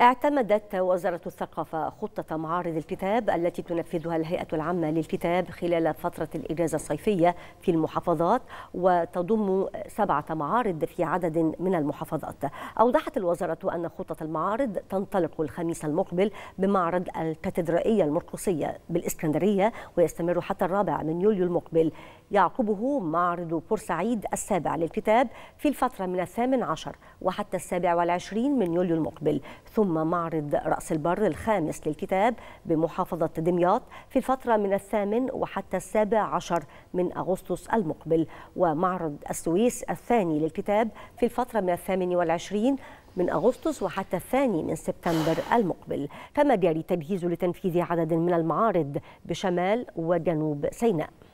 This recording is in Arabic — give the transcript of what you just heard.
اعتمدت وزارة الثقافة خطة معارض الكتاب التي تنفذها الهيئة العامة للكتاب خلال فترة الإجازة الصيفية في المحافظات وتضم سبعة معارض في عدد من المحافظات أوضحت الوزارة أن خطة المعارض تنطلق الخميس المقبل بمعرض الكاتدرائية المرقصية بالإسكندرية ويستمر حتى الرابع من يوليو المقبل يعقبه معرض بورسعيد السابع للكتاب في الفترة من الثامن عشر وحتى السابع والعشرين من يوليو المقبل ثم يضم معرض رأس البر الخامس للكتاب بمحافظة دمياط في الفترة من الثامن وحتى السابع عشر من أغسطس المقبل ومعرض السويس الثاني للكتاب في الفترة من الثامن والعشرين من أغسطس وحتى الثاني من سبتمبر المقبل كما جاري تجهيز لتنفيذ عدد من المعارض بشمال وجنوب سيناء